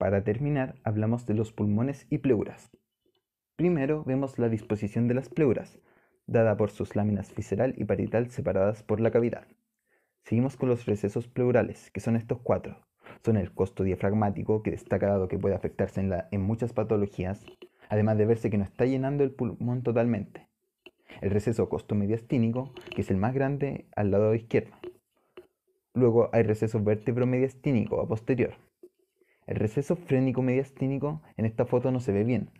Para terminar, hablamos de los pulmones y pleuras. Primero vemos la disposición de las pleuras, dada por sus láminas visceral y parietal separadas por la cavidad. Seguimos con los recesos pleurales, que son estos cuatro. Son el costo diafragmático, que destaca dado que puede afectarse en, muchas patologías, además de verse que no está llenando el pulmón totalmente. El receso costo mediastínico, que es el más grande al lado izquierdo. Luego hay receso vértebro mediastínico a posterior, el receso frénico mediastínico en esta foto no se ve bien,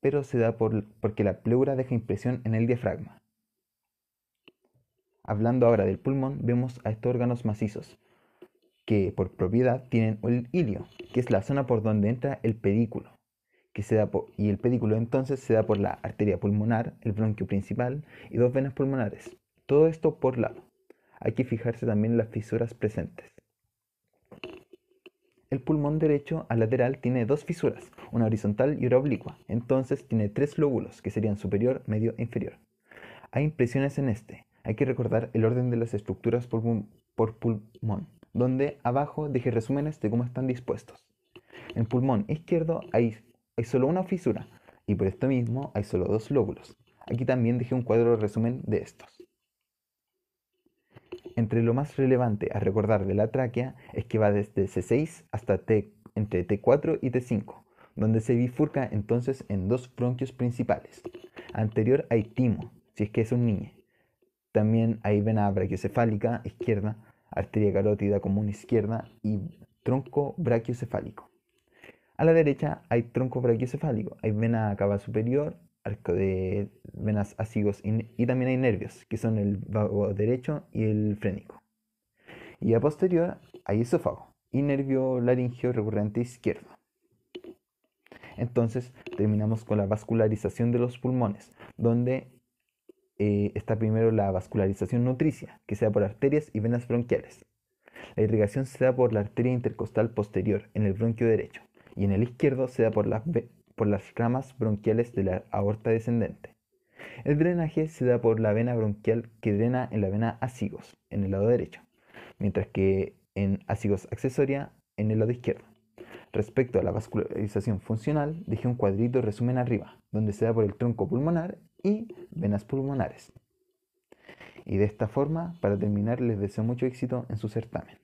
pero se da porque la pleura deja impresión en el diafragma. Hablando ahora del pulmón, vemos a estos órganos macizos, que por propiedad tienen el ilio, que es la zona por donde entra el pedículo, que se da y el pedículo entonces se da por la arteria pulmonar, el bronquio principal y dos venas pulmonares. Todo esto por lado. Hay que fijarse también las fisuras presentes. El pulmón derecho al lateral tiene dos fisuras, una horizontal y otra oblicua. Entonces tiene tres lóbulos, que serían superior, medio e inferior. Hay impresiones en este. Hay que recordar el orden de las estructuras por, pulmón, donde abajo dejé resúmenes de cómo están dispuestos. En pulmón izquierdo hay, hay solo una fisura, y por esto mismo hay solo dos lóbulos. Aquí también dejé un cuadro de resumen de estos. Entre lo más relevante a recordar de la tráquea es que va desde C6 hasta T, entre T4 y T5, donde se bifurca entonces en dos bronquios principales. Anterior hay timo, si es que es un niño. También hay vena brachiocefálica izquierda, arteria carótida común izquierda y tronco brachiocefálico. A la derecha hay tronco brachiocefálico, hay vena cava superior de venas ácidos y también hay nervios, que son el vago derecho y el frénico. Y a posterior hay esófago y nervio laringeo recurrente izquierdo. Entonces terminamos con la vascularización de los pulmones, donde eh, está primero la vascularización nutricia, que sea por arterias y venas bronquiales. La irrigación se da por la arteria intercostal posterior en el bronquio derecho y en el izquierdo se da por las por las ramas bronquiales de la aorta descendente. El drenaje se da por la vena bronquial que drena en la vena acigos, en el lado derecho, mientras que en acigos accesoria, en el lado izquierdo. Respecto a la vascularización funcional, dejé un cuadrito resumen arriba, donde se da por el tronco pulmonar y venas pulmonares. Y de esta forma, para terminar, les deseo mucho éxito en su certamen.